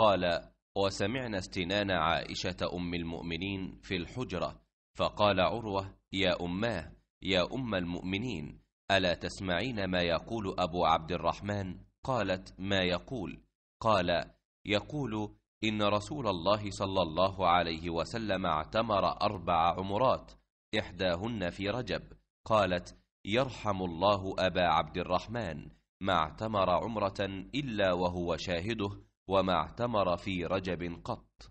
قال وسمعنا استنان عائشة أم المؤمنين في الحجرة فقال عروة يا أماه يا أم المؤمنين ألا تسمعين ما يقول أبو عبد الرحمن قالت ما يقول قال يقول إن رسول الله صلى الله عليه وسلم اعتمر أربع عمرات إحداهن في رجب قالت يرحم الله أبا عبد الرحمن ما اعتمر عمرة إلا وهو شاهده وما اعتمر في رجب قط